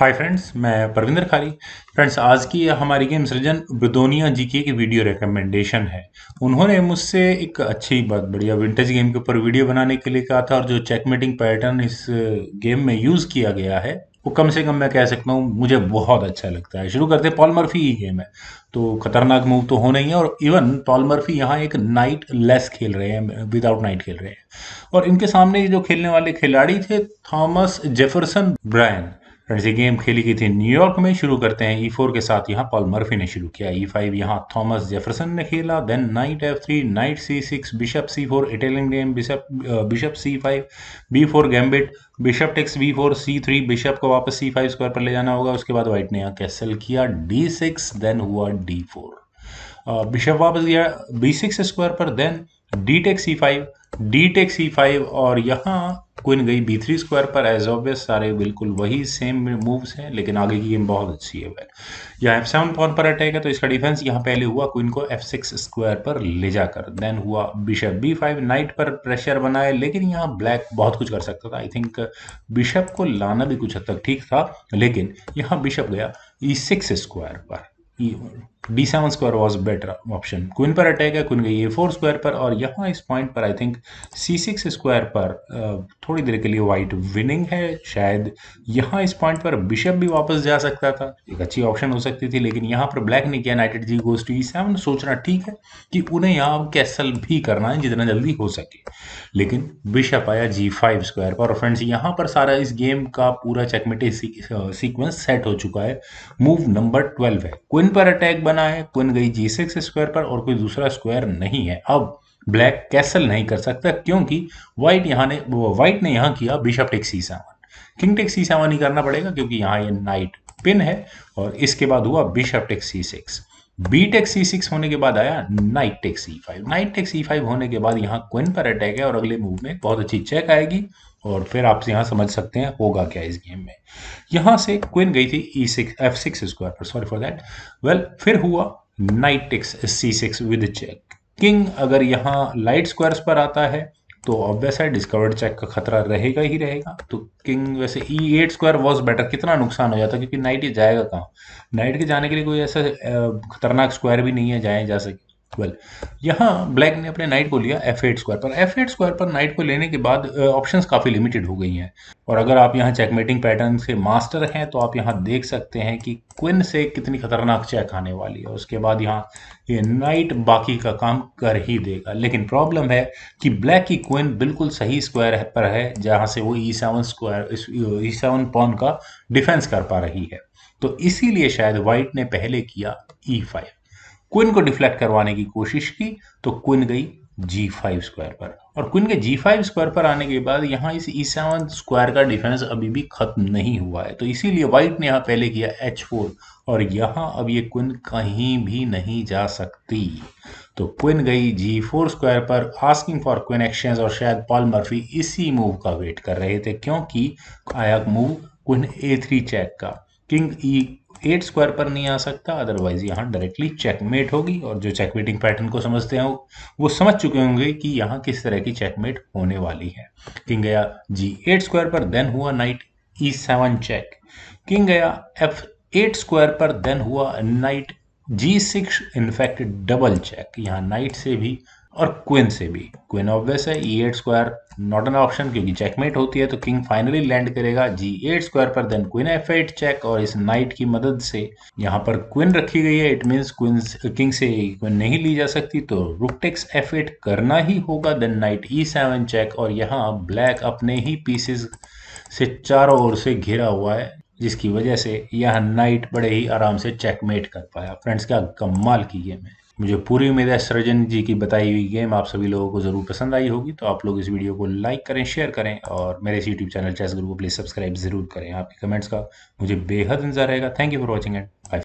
hi friends मैं परविंदर खारी friends आज की हमारी गेम सृजन ब्रदोनिया जी की वीडियो रिकमेंडेशन है उन्होंने मुझसे एक अच्छी बात बढ़िया विंटेज गेम के ऊपर वीडियो बनाने के लिए कहा था और जो चेकमेटिंग पैटर्न इस गेम में यूज़ किया गया है वो कम से कम मैं कह सकता हूँ मुझे बहुत अच्छा लगता है शुरू करते पॉल मर्फी ही गेम है तो खतरनाक मूव तो होना ही है और इवन पॉल मर्फी यहाँ एक नाइट लेस खेल रहे हैं विदाउट नाइट खेल रहे हैं और इनके सामने जो खेलने वाले खिलाड़ी थे थॉमस जेफरसन ब्रायन रणजी गेम खेली गई थी न्यूयॉर्क में शुरू करते हैं ई e फोर के साथ यहाँ पॉल मर्फी ने शुरू किया ई e फाइव यहाँ थॉमस जेफरसन ने खेला then knight f three knight c six bishop c four Italian game bishop bishop c five b four gambit bishop takes b four c three bishop को वापस सी five square पर ले जाना होगा उसके बाद वाइट ने यहाँ कैसल किया डी सिक्स देन हुआ डी फोर बिशप uh, वापस गया बी सिक्स स्क्वायर पर then d take c five d take c five और यहाँ क्वीन गई बी थ्री स्क्वायर पर एज ऑब्वियस सारे बिल्कुल वही सेम मूव्स हैं लेकिन आगे की गेम बहुत अच्छी है यहाँ एफ सेवन पॉन पर अटैक है तो इसका डिफेंस यहाँ पहले हुआ क्वीन को एफ सिक्स स्क्वायर पर ले जाकर देन हुआ बिशप बी फाइव नाइट पर प्रेशर बनाए लेकिन यहाँ ब्लैक बहुत कुछ कर सकता था आई थिंक बिशप को लाना भी कुछ हद तक ठीक था लेकिन यहाँ बिशप गया ई सिक्स स्क्वायर पर e- d seven square was better option queen पर अटैक है क्वीन गई ए फोर स्क्वायर पर और यहाँ इस पॉइंट पर I think c six square पर थोड़ी देर के लिए वाइट विनिंग है शायद यहाँ इस पॉइंट पर बिशप भी वापस जा सकता था एक अच्छी ऑप्शन हो सकती थी लेकिन यहाँ पर ब्लैक ने किया knighted g goes to e seven सोचना ठीक है कि उन्हें यहाँ कैसल भी करना है जितना जल्दी हो सके लेकिन बिशप आया जी फाइव स्क्वायर पर और फ्रेंड्स यहाँ पर सारा इस गेम का पूरा चकमेटे सीक्वेंस सेट हो चुका है मूव नंबर ट्वेल्व है पर अटैक बना है क्विन गई जी सिक्स स्क्वायर पर और कोई दूसरा स्क्वायर नहीं है अब ब्लैक कैसल नहीं कर सकता क्योंकि व्हाइट यहाँ ने व्हाइट ने यहाँ किया bishop take c seven king take c seven ही करना पड़ेगा क्योंकि यहाँ ये नाइट पिन है और इसके बाद हुआ bishop take c six b take c six होने के बाद आया knight take c five knight take c five होने के बाद यहाँ क्विन पर अटैक है और अगले मूव में बहुत अच्छी चेक आएगी और फिर आप यहाँ समझ सकते हैं होगा क्या इस गेम में यहाँ से क्विन गई थी e six f six square पर सॉरी फॉर दैट वेल फिर हुआ knight takes c six with check king अगर यहाँ लाइट स्क्वायर्स पर आता है तो ऑब्वियस है डिस्कवर्ड चेक का खतरा रहेगा ही रहेगा तो किंग वैसे e eight square was better कितना नुकसान हो जाता क्योंकि नाइट ही जाएगा कहाँ नाइट के जाने के लिए कोई ऐसा खतरनाक स्क्वायर भी नहीं है जाए जा सके वेल यहाँ ब्लैक ने अपने नाइट को लिया एफ एट स्क्वायर पर एफ एट स्क्वायर पर नाइट को लेने के बाद ऑप्शंस काफ़ी लिमिटेड हो गई हैं और अगर आप यहाँ चेकमेटिंग पैटर्न से मास्टर हैं तो आप यहाँ देख सकते हैं कि क्विन से कितनी खतरनाक चेक आने वाली है उसके बाद यहाँ ये नाइट बाकी का काम कर ही देगा लेकिन प्रॉब्लम है कि ब्लैक की क्विन बिल्कुल सही स्क्वायर पर है जहाँ से वो e seven square e seven pawn का डिफेंस कर पा रही है तो इसीलिए शायद वाइट ने पहले किया ई e फाइव क्विन को डिफ्लेक्ट करवाने की कोशिश की तो क्विन गई जी फाइव स्क्वायर पर और क्विन के जी फाइव स्क्वायर पर आने के बाद यहाँ इस ई सेवन स्क्वायर का डिफेंस अभी भी खत्म नहीं हुआ है तो इसीलिए वाइट ने यहाँ पहले किया एच फोर और यहाँ अब ये क्विन कहीं भी नहीं जा सकती तो क्विन गई जी फोर स्क्वायर पर आस्किंग फॉर क्विन एक्सचेंज और शायद पॉल मर्फी इसी मूव का वेट कर रहे थे क्योंकि आया move queen a three check का किंग ई एट स्क्वायर पर नहीं आ सकता अदरवाइज यहाँ डायरेक्टली चेकमेट होगी और जो चेकमेटिंग पैटर्न को समझते हैं वो समझ चुके होंगे कि यहाँ किस तरह की चेकमेट होने वाली है किंग गया जी एट स्क्वायर पर देन हुआ knight e seven check king गया एफ एट स्क्वायर पर देन हुआ knight g six in fact double check यहाँ नाइट से भी और क्विन से भी क्वीन ऑब्वियस है e eight square not an option क्योंकि चेकमेट होती है तो किंग फाइनली लैंड करेगा जी एट स्क्वायर पर then queen f eight check और इस नाइट की मदद से यहाँ पर क्विन रखी गई है इट मीन्स क्वीन किंग से क्वीन नहीं ली जा सकती तो रुक टेक्स एफ एट करना ही होगा then knight e seven check और यहाँ ब्लैक अपने ही पीसेस से चारों ओर से घिरा हुआ है जिसकी वजह से यह नाइट बड़े ही आराम से चेकमेट कर पाया फ्रेंड्स क्या कमाल की गेम है मुझे पूरी उम्मीद है सृजन जी की बताई हुई गेम आप सभी लोगों को ज़रूर पसंद आई होगी तो आप लोग इस वीडियो को लाइक करें शेयर करें और मेरे इस यूट्यूब चैनल चेस गुरु को प्लीज़ सब्सक्राइब ज़रूर करें आपके कमेंट्स का मुझे बेहद इंतजार रहेगा thank you for watching and bye